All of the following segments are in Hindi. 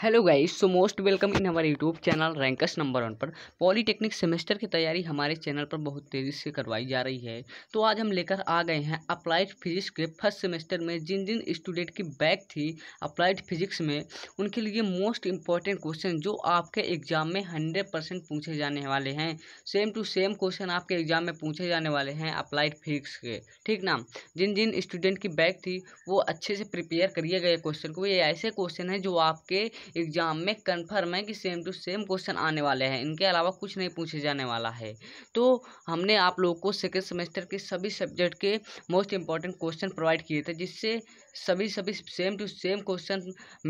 hello guys so most welcome in हमारे YouTube channel ranks number one पर पॉलीटेक्निक सेमेस्टर की तैयारी हमारे चैनल पर बहुत तेज़ी से करवाई जा रही है तो आज हम लेकर आ गए हैं अप्लाइड फिजिक्स के फर्स्ट सेमेस्टर में जिन जिन स्टूडेंट की बैक थी अप्लाइड फिजिक्स में उनके लिए मोस्ट इंपॉर्टेंट क्वेश्चन जो आपके एग्जाम में हंड्रेड पूछे जाने वाले हैं सेम टू सेम क्वेश्चन आपके एग्जाम में पूछे जाने वाले हैं अप्लाइड फिजिक्स के ठीक ना जिन जिन स्टूडेंट की बैक थी वो अच्छे से प्रिपेयर करिए गए क्वेश्चन को ये ऐसे क्वेश्चन हैं जो आपके एग्ज़ाम में कन्फर्म है कि सेम टू सेम क्वेश्चन आने वाले हैं इनके अलावा कुछ नहीं पूछे जाने वाला है तो हमने आप लोगों को सेकेंड सेमेस्टर के सभी सब्जेक्ट के मोस्ट इंपॉर्टेंट क्वेश्चन प्रोवाइड किए थे जिससे सभी सभी same to same question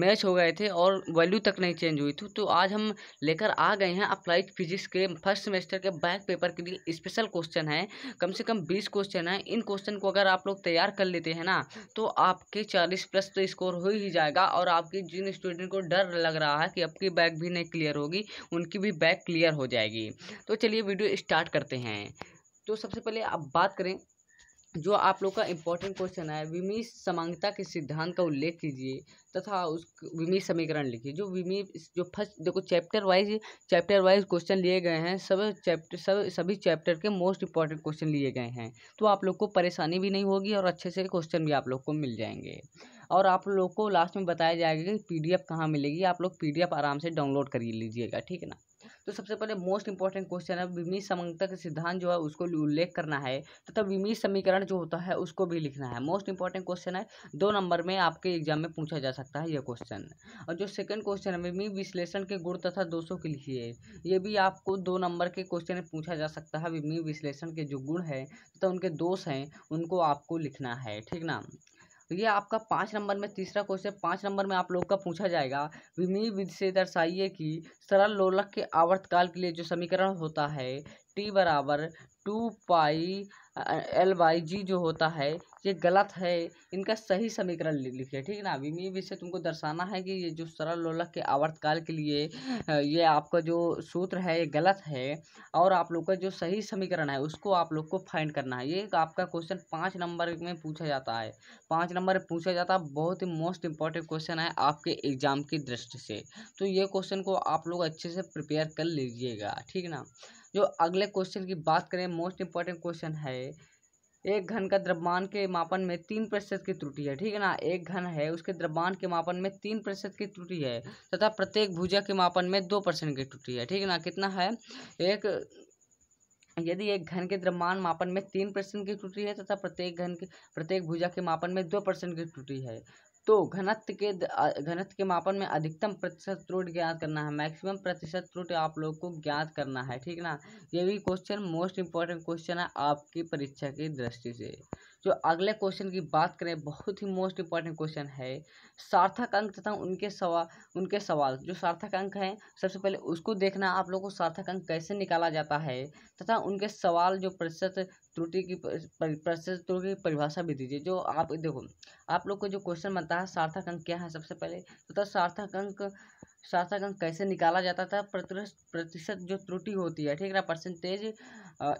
match हो गए थे और वैल्यू तक नहीं चेंज हुई थी तो आज हम लेकर आ गए हैं अप्लाइड फिजिक्स के फर्स्ट सेमेस्टर के बैक पेपर के लिए स्पेशल क्वेश्चन है कम से कम बीस क्वेश्चन है इन क्वेश्चन को अगर आप लोग तैयार कर लेते हैं ना तो आपके चालीस प्लस तो स्कोर हो ही जाएगा और आपके जिन स्टूडेंट को डर लग रहा है कि आपकी बैग भी नहीं क्लियर होगी उनकी भी बैग क्लियर हो जाएगी तो चलिए वीडियो स्टार्ट करते हैं तो सबसे पहले आप बात करें जो आप लोग का इम्पोर्टेंट क्वेश्चन है विमी समांगता के सिद्धांत का उल्लेख कीजिए तथा उस विमी समीकरण लिखिए जो विमी जो फर्स्ट देखो chapter wise chapter wise question लिए गए हैं सब चैप्टर सब सभी चैप्टर के मोस्ट इंपॉर्टेंट क्वेश्चन लिए गए हैं तो आप लोग को परेशानी भी नहीं होगी और अच्छे से क्वेश्चन भी आप लोग को मिल जाएंगे और आप लोग को लास्ट में बताया जाएगा कि पी कहाँ मिलेगी आप लोग पी आराम से डाउनलोड कर लीजिएगा ठीक है ना तो सबसे पहले मोस्ट इंपॉर्टेंट क्वेश्चन है विमी समानता का सिद्धांत जो है उसको उल्लेख करना है तथा तो विमी समीकरण जो होता है उसको भी लिखना है मोस्ट इंपॉर्टेंट क्वेश्चन है दो नंबर में आपके एग्जाम में पूछा जा सकता है यह क्वेश्चन और जो सेकंड क्वेश्चन है विमी विश्लेषण के गुण तथा दोषों के लिखिए ये भी आपको दो नंबर के क्वेश्चन में पूछा जा सकता है विमी विश्लेषण के जो गुण है तथा उनके दोष हैं उनको आपको लिखना है ठीक ना तो ये आपका पाँच नंबर में तीसरा क्वेश्चन पाँच नंबर में आप लोग का पूछा जाएगा विमी विधि से दर्शाइए कि सरल लोलक के आवर्तकाल के लिए जो समीकरण होता है टी बराबर two pi L by G जो होता है ये गलत है इनका सही समीकरण लिखिए ठीक है ना अभी मैं विषय तुमको दर्शाना है कि ये जो सरल लोलक के आवर्तकाल के लिए ये आपका जो सूत्र है ये गलत है और आप लोग का जो सही समीकरण है उसको आप लोग को फाइंड करना है ये आपका क्वेश्चन पाँच नंबर में पूछा जाता है पाँच नंबर पूछा जाता है बहुत ही मोस्ट इंपॉर्टेंट क्वेश्चन है आपके एग्जाम की दृष्टि से तो ये क्वेश्चन को आप लोग अच्छे से प्रिपेयर कर लीजिएगा ठीक है ना जो अगले क्वेश्चन की बात करें मोस्ट इंपॉर्टेंट क्वेश्चन है एक घन का द्रव्यमान के मापन में तीन प्रतिशत की त्रुटि है ठीक है ना एक घन है उसके द्रव्यमान के मापन में तीन प्रतिशत की त्रुटि है तथा प्रत्येक भुजा के मापन में दो परसेंट की त्रुटि है ठीक है ना कितना है एक यदि एक घन के द्रव्यमान मापन में तीन परसेंट की त्रुटि है तथा प्रत्येक घन के प्रत्येक भुजा के मापन में दो परसेंट की त्रुटि है तो घनत्व के घनत्व के मापन में अधिकतम प्रतिशत त्रुट ज्ञात करना है मैक्सिमम प्रतिशत त्रुट आप लोग को ज्ञात करना है ठीक ना ये भी क्वेश्चन मोस्ट इंपॉर्टेंट क्वेश्चन है आपकी परीक्षा की दृष्टि से जो अगले क्वेश्चन की बात करें बहुत ही मोस्ट इंपॉर्टेंट क्वेश्चन है सार्थक अंक तथा उनके सवाल उनके सवाल जो सार्थक अंक हैं सबसे पहले उसको देखना आप लोगों को सार्थक अंक कैसे निकाला जाता है तथा उनके सवाल जो प्रतिशत त्रुटि की प्रतिशत त्रुटि की परिभाषा भी दीजिए जो आप देखो आप लोग को जो क्वेश्चन बनता है सार्थक अंक क्या है सबसे पहले तथा सार्थक अंक अंक कैसे निकाला जाता था प्रतिशत जो त्रुटि होती है ठीक है ना परसेंटेज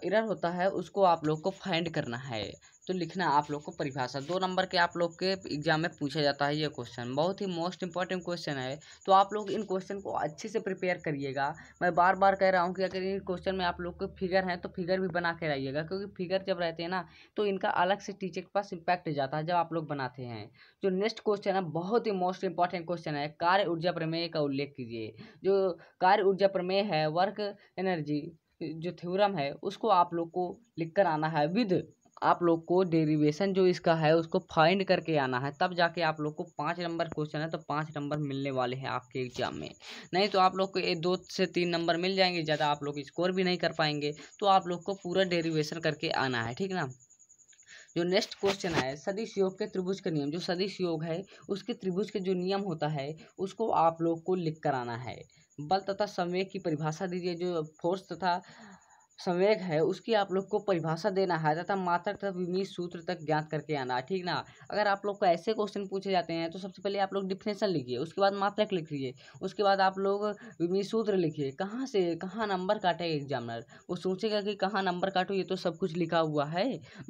इरर होता है उसको आप लोग को फाइंड करना है तो लिखना आप लोग को परिभाषा दो नंबर के आप लोग के एग्जाम में पूछा जाता है ये क्वेश्चन बहुत ही मोस्ट इंपॉर्टेंट क्वेश्चन है तो आप लोग इन क्वेश्चन को अच्छे से प्रिपेयर करिएगा मैं बार बार कह रहा हूँ कि अगर इन क्वेश्चन में आप लोग के फिगर हैं तो फिगर भी बना के रहिएगा क्योंकि फिगर जब रहते हैं ना तो इनका अलग से टीचर के पास इम्पैक्ट जाता है जब आप लोग बनाते हैं जो नेक्स्ट क्वेश्चन है बहुत ही मोस्ट इंपॉर्टेंट क्वेश्चन है कार्य ऊर्जा प्रमेय का उल्लेख उल्लेख कीजिए जो कार्य ऊर्जा प्रमेय है वर्क एनर्जी जो थ्योरम है उसको आप लोग को लिख कर आना है विद आप लोग को डेरिवेशन जो इसका है उसको फाइंड करके आना है तब जाके आप लोग को पाँच नंबर क्वेश्चन है तो पाँच नंबर मिलने वाले हैं आपके एग्जाम में नहीं तो आप लोग को दो से तीन नंबर मिल जाएंगे ज़्यादा आप लोग स्कोर भी नहीं कर पाएंगे तो आप लोग को पूरा डेरिवेशन करके आना है ठीक ना जो नेक्स्ट क्वेश्चन आया सदिश योग के त्रिभुज का नियम जो सदिश योग है उसके त्रिभुज के जो नियम होता है उसको आप लोग को लिख कर आना है बल तथा संवेग की परिभाषा दीजिए जो फोर्स तथा संवेग है उसकी आप लोग को परिभाषा देना है तथा मात्र तथा विमी सूत्र तक ज्ञात करके आना ठीक ना अगर आप लोग को ऐसे क्वेश्चन पूछे जाते हैं तो सबसे पहले आप लोग डिफिनेशन लिखिए उसके बाद मात्रक लिखिए उसके बाद आप लोग विमी सूत्र लिखिए कहाँ से कहाँ नंबर काटे एग्जामिनर वो सोचेगा कि कहाँ नंबर काटो ये तो सब कुछ लिखा हुआ है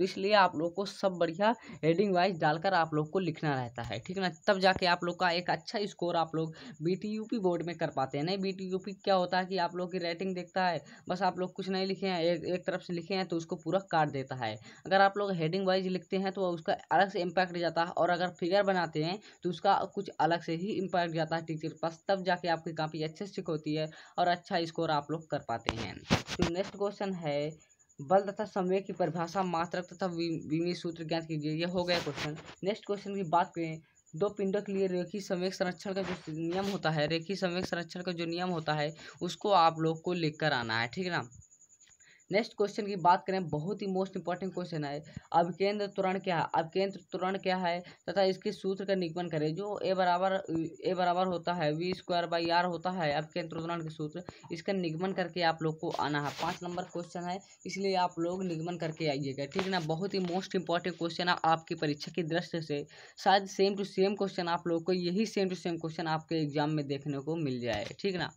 इसलिए आप लोग को सब बढ़िया हेडिंग वाइज डालकर आप लोग को लिखना रहता है ठीक ना तब जाके आप लोग का एक अच्छा स्कोर आप लोग बी बोर्ड में कर पाते हैं नहीं बी क्या होता है कि आप लोग की रेटिंग देखता है बस आप लोग कुछ नहीं लिखे हैं एक एक तरफ से लिखे हैं तो उसको पूरा काट देता है अगर आप लोग हेडिंग वाइज लिखते हैं तो उसका अलग से इम्पैक्ट जाता है और अगर फिगर बनाते हैं तो उसका कुछ अलग से ही इम्पैक्ट जाता है टीचर के पास तब जाके आपकी काफ़ी अच्छे से होती है और अच्छा स्कोर आप लोग कर पाते हैं तो नेक्स्ट क्वेश्चन है बल तथा समय की परिभाषा मात्रक तथा विमी सूत्र ज्ञात कीजिए यह हो गया क्वेश्चन नेक्स्ट क्वेश्चन की बात करें दो पिंडों के लिए रेखी समय संरक्षण का जो नियम होता है रेखी समय संरक्षण का जो नियम होता है उसको आप लोग को लिख कर आना है ठीक है ना नेक्स्ट क्वेश्चन की बात करें बहुत ही मोस्ट इंपॉर्टेंट क्वेश्चन है अब केंद्र त्वरण क्या है अब केंद्र त्वरण क्या है तथा इसके सूत्र का निगमन करें जो ए बराबर ए बराबर होता है वी स्क्वायर बाई आर होता है अब केंद्र त्वरण के सूत्र इसका निगमन करके आप लोग को आना है पाँच नंबर क्वेश्चन है इसलिए आप लोग निगमन करके आइएगा ठीक है ना बहुत ही मोस्ट इंपॉर्टेंट क्वेश्चन है आपकी परीक्षा की दृष्टि से शायद सेम टू सेम क्वेश्चन आप लोग को यही सेम टू सेम क्वेश्चन आपके एग्जाम में देखने को मिल जाए ठीक ना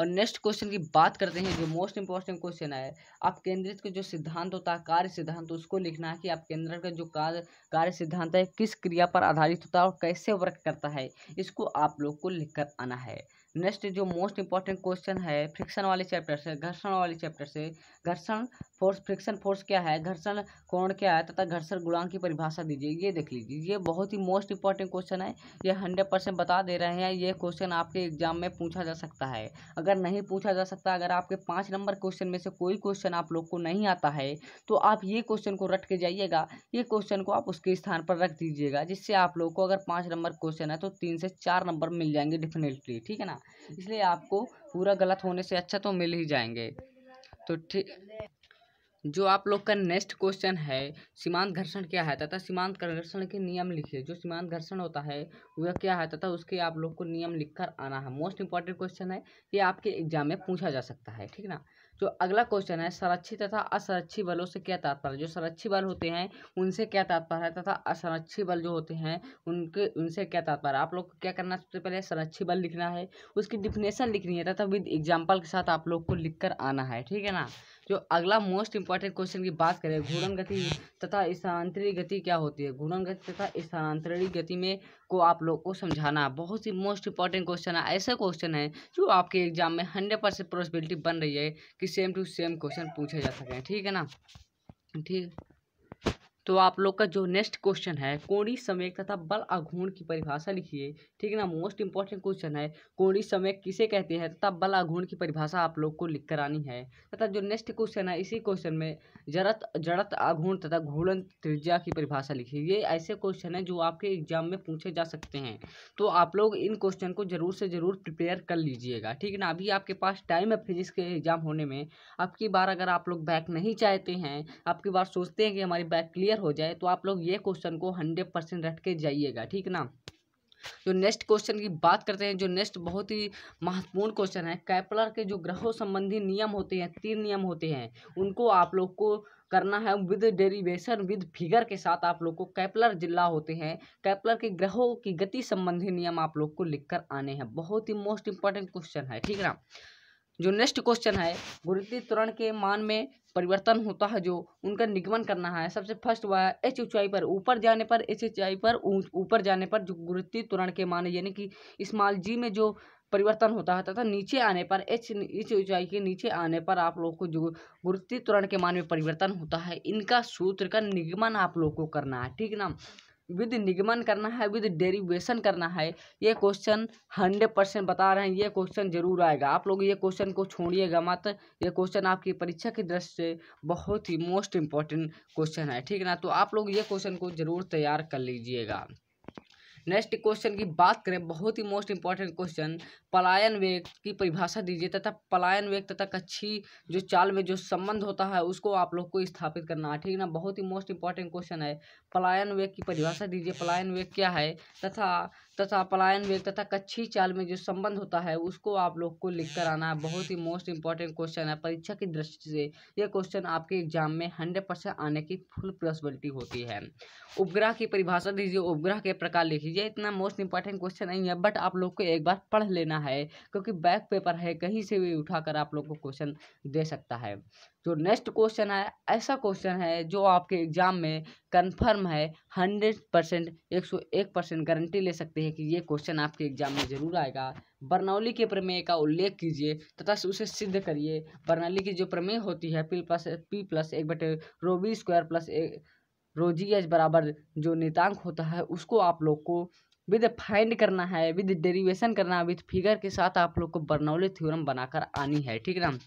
और नेक्स्ट क्वेश्चन की बात करते हैं जो मोस्ट इंपॉर्टेंट क्वेश्चन है आप केंद्रित के जो सिद्धांत होता है कार्य सिद्धांत उसको लिखना है कि आप केंद्र का जो कार्य कार्य सिद्धांत है किस क्रिया पर आधारित होता है और कैसे वर्क करता है इसको आप लोग को लिख कर आना है नेक्स्ट जो मोस्ट इंपॉर्टेंट क्वेश्चन है फ्रिक्शन वाले चैप्टर से घर्षण वाले चैप्टर से घर्षण फोर्स फ्रिक्शन फोर्स क्या है घर्षण कोण क्या है तथा घर्षण गुणांक की परिभाषा दीजिए ये देख लीजिए ये बहुत ही मोस्ट इंपॉर्टेंट क्वेश्चन है ये हंड्रेड परसेंट बता दे रहे हैं ये क्वेश्चन आपके एग्जाम में पूछा जा सकता है अगर अगर नहीं पूछा जा सकता अगर आपके पाँच नंबर क्वेश्चन में से कोई क्वेश्चन आप लोग को नहीं आता है तो आप ये क्वेश्चन को रट के जाइएगा ये क्वेश्चन को आप उसके स्थान पर रख दीजिएगा जिससे आप लोग को अगर पाँच नंबर क्वेश्चन है तो तीन से चार नंबर मिल जाएंगे डेफिनेटली ठीक है ना इसलिए आपको पूरा गलत होने से अच्छा तो मिल ही जाएंगे तो ठीक जो आप लोग का नेक्स्ट क्वेश्चन है सीमांत घर्षण क्या है तथा सीमांत घर्षण के नियम लिखिए जो सीमांत घर्षण होता है वह क्या है तथा उसके आप लोग को नियम लिखकर आना है मोस्ट इंपॉर्टेंट क्वेश्चन है ये आपके एग्जाम में पूछा जा सकता है ठीक ना जो अगला क्वेश्चन है संरक्षित तथा असंरक्षित बलों से क्या तात्पर्य जो संरक्षित बल होते हैं उनसे क्या तात्पर्य है तथा असंरक्षित बल जो होते हैं उनके उनसे क्या तात्पर्य आप लोग को क्या करना सबसे पहले संरक्षित बल लिखना है उसकी डिफिनेशन लिखनी है तथा विद एग्जाम्पल के साथ आप लोग को लिख कर आना है ठीक है ना जो अगला मोस्ट इंपॉर्टेंट क्वेश्चन की बात करें घूर्णन गति तथा स्थानांतरित गति क्या होती है घूर्णन गति तथा स्थानांतरित गति में को आप लोग को समझाना बहुत ही मोस्ट इंपॉर्टेंट क्वेश्चन है ऐसा क्वेश्चन है जो आपके एग्जाम में हंड्रेड परसेंट पॉसिबिलिटी बन रही है कि सेम टू सेम क्वेश्चन पूछे जा सकें ठीक है ना ठीक तो आप लोग का जो नेक्स्ट क्वेश्चन है कोणी समेक तथा बल आघूर्ण की परिभाषा लिखिए ठीक है ना मोस्ट इंपॉर्टेंट क्वेश्चन है कोणी समेक किसे कहते हैं तथा बल आघूर्ण की परिभाषा आप लोग को लिख कर आनी है तथा जो नेक्स्ट क्वेश्चन है इसी क्वेश्चन में जड़त जड़त आघूर्ण तथा घूर्णन त्रिज्या की परिभाषा लिखिए ये ऐसे क्वेश्चन है जो आपके एग्जाम में पूछे जा सकते हैं तो आप लोग इन क्वेश्चन को जरूर से जरूर प्रिपेयर कर लीजिएगा ठीक है ना अभी आपके पास टाइम है फिजिक्स के एग्जाम होने में आपकी बार अगर आप लोग बैक नहीं चाहते हैं आपकी बार सोचते हैं कि हमारी बैक क्लियर क्लियर हो जाए तो आप लोग ये क्वेश्चन को हंड्रेड परसेंट रख के जाइएगा ठीक ना जो नेक्स्ट क्वेश्चन की बात करते हैं जो नेक्स्ट बहुत ही महत्वपूर्ण क्वेश्चन है कैपलर के जो ग्रहों संबंधी नियम होते हैं तीन नियम होते हैं उनको आप लोग को करना है विद डेरिवेशन विद फिगर के साथ आप लोग को कैपलर जिला होते हैं कैपलर के ग्रहों की गति संबंधी नियम आप लोग को लिखकर आने हैं बहुत ही मोस्ट इंपॉर्टेंट क्वेश्चन है ठीक ना जो नेक्स्ट क्वेश्चन है गुरुत्वीय त्वरण के मान में परिवर्तन होता है जो उनका निगमन करना है सबसे फर्स्ट वह है एच ऊंचाई पर ऊपर जाने पर एच ऊंचाई पर ऊपर जाने पर जो गुरुत्वीय त्वरण के मान यानी कि स्मॉल जी में जो परिवर्तन होता है तथा नीचे आने पर एच एच ऊंचाई के नीचे आने पर आप लोग को जो गुरुत्वीय त्वरण के मान में परिवर्तन होता है इनका सूत्र का निगमन आप लोग को करना है ठीक ना विद निगमन करना है विद डेरिवेशन करना है ये क्वेश्चन हंड्रेड परसेंट बता रहे हैं ये क्वेश्चन जरूर आएगा आप लोग ये क्वेश्चन को छोड़िएगा मत ये क्वेश्चन आपकी परीक्षा की दृष्टि से बहुत ही मोस्ट इम्पॉर्टेंट क्वेश्चन है ठीक है ना तो आप लोग ये क्वेश्चन को जरूर तैयार कर लीजिएगा नेक्स्ट क्वेश्चन की बात करें बहुत ही मोस्ट इंपॉर्टेंट क्वेश्चन पलायन वेग की परिभाषा दीजिए तथा पलायन वेग तथा कच्छी जो चाल में जो संबंध होता है उसको आप लोग को स्थापित करना है ठीक ना बहुत ही मोस्ट इंपॉर्टेंट क्वेश्चन है पलायन वेग की परिभाषा दीजिए पलायन वेग क्या है तथा तथा पलायन वेग तथा कच्छी चाल में जो संबंध होता है उसको आप लोग को लिख कर आना है बहुत ही मोस्ट इंपॉर्टेंट क्वेश्चन है परीक्षा की दृष्टि से यह क्वेश्चन आपके एग्जाम में हंड्रेड परसेंट आने की फुल पॉसिबिलिटी होती है उपग्रह की परिभाषा दीजिए उपग्रह के प्रकार लिख लीजिए इतना मोस्ट इंपॉर्टेंट क्वेश्चन नहीं है बट आप लोग को एक बार पढ़ लेना है क्योंकि बैक पेपर है कहीं से भी उठाकर आप लोग को क्वेश्चन दे सकता है जो नेक्स्ट क्वेश्चन है ऐसा क्वेश्चन है जो आपके एग्जाम में कंफर्म है हंड्रेड परसेंट एक सौ एक परसेंट गारंटी ले सकते हैं कि ये क्वेश्चन आपके एग्जाम में जरूर आएगा बर्नौली के प्रमेय का उल्लेख कीजिए तथा उसे सिद्ध करिए बर्नौली की जो प्रमेय होती है पी प्लस पी प्लस एक बटे रोबी स्क्वायर प्लस एक रोजी एच बराबर जो नितांक होता है उसको आप लोग को विद फाइंड करना है विद डेरिवेशन करना है विद फिगर के साथ आप लोग को बर्नौली थ्योरम बनाकर आनी है ठीक है ना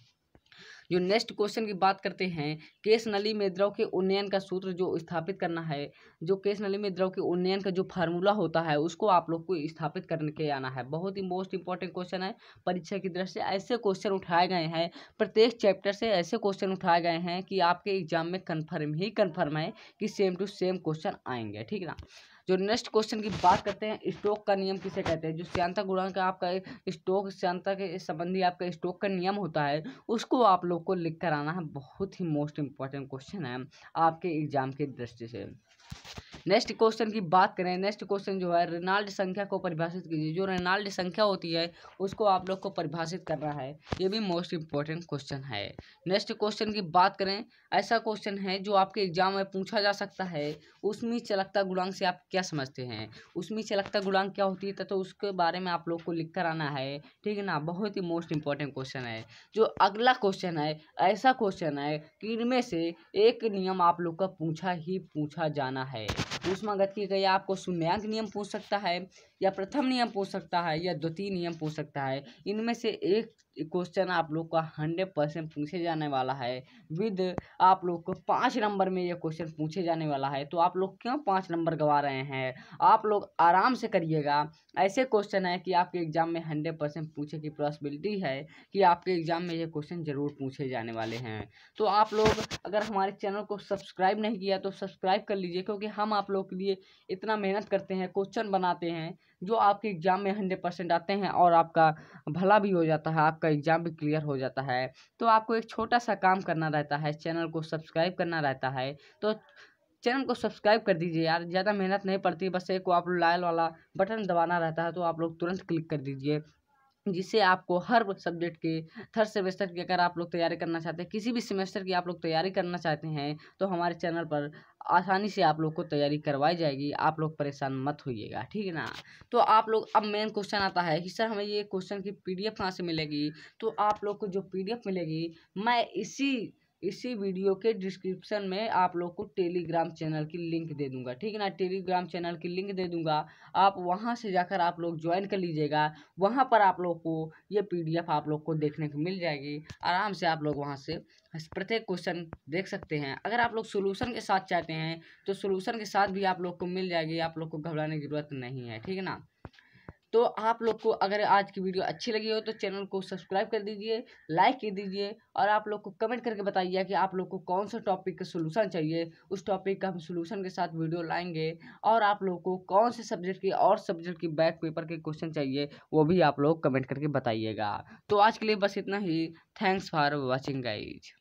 जो नेक्स्ट क्वेश्चन की बात करते हैं केस नली में द्रव के उन्नयन का सूत्र जो स्थापित करना है जो केस नली में द्रव के उन्नयन का जो फार्मूला होता है उसको आप लोग को स्थापित करके आना है बहुत ही मोस्ट इंपॉर्टेंट क्वेश्चन है परीक्षा की दृष्टि से ऐसे क्वेश्चन उठाए गए हैं प्रत्येक चैप्टर से ऐसे क्वेश्चन उठाए गए हैं कि आपके एग्जाम में कन्फर्म ही कन्फर्म है कि सेम टू सेम क्वेश्चन आएंगे ठीक ना जो नेक्स्ट क्वेश्चन की बात करते हैं स्टोक का नियम किसे कहते हैं जो श्यांता गुणांक आपका स्टोक श्यांता के संबंधी आपका स्टोक का नियम होता है उसको आप लोग को लिख कर आना है बहुत ही मोस्ट इंपॉर्टेंट क्वेश्चन है आपके एग्जाम के दृष्टि से नेक्स्ट क्वेश्चन की बात करें नेक्स्ट क्वेश्चन जो है रेनाल्ड संख्या को परिभाषित कीजिए जो रेनाल्ड संख्या होती है उसको आप लोग को परिभाषित करना है ये भी मोस्ट इंपॉर्टेंट क्वेश्चन है नेक्स्ट क्वेश्चन की बात करें ऐसा क्वेश्चन है जो आपके एग्जाम में पूछा जा सकता है उसमें चलकता गुणांग से आप क्या समझते हैं उसमें चलकता गुणांग क्या होती है तो उसके बारे में आप लोग को लिख कर आना है ठीक है ना बहुत ही मोस्ट इंपॉर्टेंट क्वेश्चन है जो अगला क्वेश्चन है ऐसा क्वेश्चन है कि इनमें से एक नियम आप लोग का पूछा ही पूछा जाना है ऊष्मागतिकी का या आपको शून्यांक नियम पूछ सकता है या प्रथम नियम पूछ सकता है या द्वितीय नियम पूछ सकता है इनमें से एक क्वेश्चन आप लोग का हंड्रेड परसेंट पूछे जाने वाला है विद आप लोग को पाँच नंबर में यह क्वेश्चन पूछे जाने वाला है तो आप लोग क्यों पाँच नंबर गवा रहे हैं आप लोग आराम से करिएगा ऐसे क्वेश्चन है कि आपके एग्जाम में हंड्रेड परसेंट पूछे की पॉसिबिलिटी है कि आपके एग्जाम में ये क्वेश्चन ज़रूर पूछे जाने वाले हैं तो आप लोग अगर हमारे चैनल को सब्सक्राइब नहीं किया तो सब्सक्राइब कर लीजिए क्योंकि हम आप लोग के लिए इतना मेहनत करते हैं क्वेश्चन बनाते हैं जो आपके एग्ज़ाम में हंड्रेड परसेंट आते हैं और आपका भला भी हो जाता है आपका एग्ज़ाम भी क्लियर हो जाता है तो आपको एक छोटा सा काम करना रहता है चैनल को सब्सक्राइब करना रहता है तो चैनल को सब्सक्राइब कर दीजिए यार ज़्यादा मेहनत नहीं पड़ती बस एक आप लाल वाला बटन दबाना रहता है तो आप लोग तुरंत क्लिक कर दीजिए जिससे आपको हर सब्जेक्ट के थर्ड सेमेस्टर की अगर आप लोग तैयारी करना चाहते हैं किसी भी सेमेस्टर की आप लोग तैयारी करना चाहते हैं तो हमारे चैनल पर आसानी से आप लोग को तैयारी करवाई जाएगी आप लोग परेशान मत होइएगा ठीक है ना तो आप लोग अब मेन क्वेश्चन आता है कि सर हमें ये क्वेश्चन की पीडीएफ कहाँ से मिलेगी तो आप लोग को जो पीडीएफ मिलेगी मैं इसी इसी वीडियो के डिस्क्रिप्शन में आप लोग को टेलीग्राम चैनल की लिंक दे दूंगा ठीक है ना टेलीग्राम चैनल की लिंक दे दूंगा आप वहां से जाकर आप लोग ज्वाइन कर लीजिएगा वहां पर आप लोग को ये पीडीएफ आप लोग को देखने को मिल जाएगी आराम से आप लोग वहां से प्रत्येक क्वेश्चन देख सकते हैं अगर आप लोग सोलूशन के साथ चाहते हैं तो सोलूशन के साथ भी आप लोग को मिल जाएगी आप लोग को घबराने की जरूरत नहीं है ठीक है ना तो आप लोग को अगर आज की वीडियो अच्छी लगी हो तो चैनल को सब्सक्राइब कर दीजिए लाइक कर दीजिए और आप लोग को कमेंट करके बताइए कि आप लोग को कौन सा टॉपिक का सोल्यूशन चाहिए उस टॉपिक का हम सोल्यूशन के साथ वीडियो लाएंगे और आप लोग को कौन से सब्जेक्ट की और सब्जेक्ट की बैक पेपर के क्वेश्चन चाहिए वो भी आप लोग कमेंट करके बताइएगा तो आज के लिए बस इतना ही थैंक्स फॉर वॉचिंग गाइज